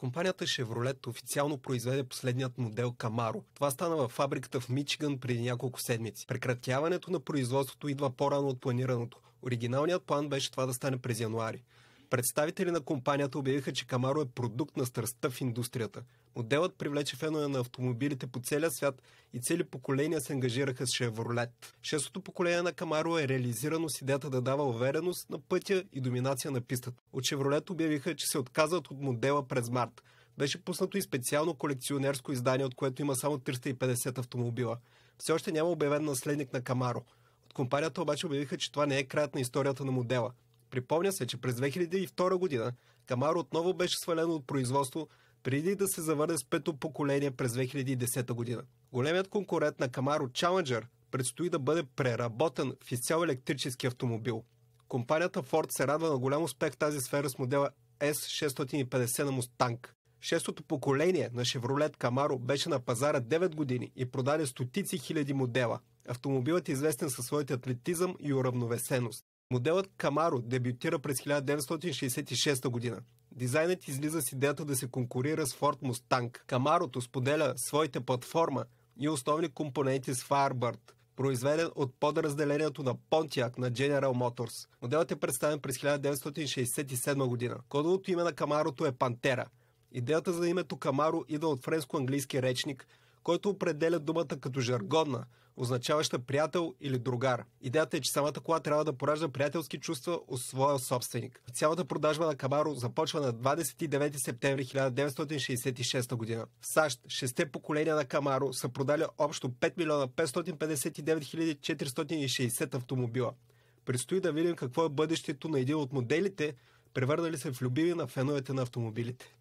Компанията Chevrolet официално произведе последният модел Camaro. Това стана във фабриката в Мичиган преди няколко седмици. Прекратяването на производството идва по-рано от планираното. Оригиналният план беше това да стане през януари. Представители на компанията обявиха, че Камаро е продукт на страстта в индустрията. Моделът привлече фенове на автомобилите по целия свят и цели поколения се ангажираха с Шевролет. Шестото поколение на Камаро е реализирано с идеята да дава увереност на пътя и доминация на пистата. От Шевролет обявиха, че се отказват от модела през март. Беше пуснато и специално колекционерско издание, от което има само 350 автомобила. Все още няма обявен наследник на Камаро. От компанията обаче обявиха, че това не е краят на историята на модела. Припомня се, че през 2002 година Камаро отново беше свалено от производство преди да се завърне с пето поколение през 2010 година. Големият конкурент на Камаро Challenger предстои да бъде преработен в изцяло електрически автомобил. Компанията Ford се радва на голям успех в тази сфера с модела S650 на Mustang. Шестото поколение на Chevrolet Camaro беше на пазара 9 години и продаде стотици хиляди модела. Автомобилът е известен със своите атлетизъм и уравновесеност. Моделът Камаро дебютира през 1966 година. Дизайнът излиза с идеята да се конкурира с Ford Mustang. Камарото споделя своите платформа и основни компоненти с Firebird, произведен от подразделението на Pontiac на General Motors. Моделът е представен през 1967 година. Кодовото име на Камарото е Пантера. Идеята за името Камаро идва от френско-английски речник – който определя думата като жаргонна, означаваща приятел или другар. Идеята е, че самата кола трябва да поражда приятелски чувства у своя собственик. Цялата продажба на Камаро започва на 29 септември 1966 година. В САЩ шесте поколения на Камаро са продали общо 5 милиона 559 460 автомобила. Предстои да видим какво е бъдещето на един от моделите, превърнали се в любими на феновете на автомобилите.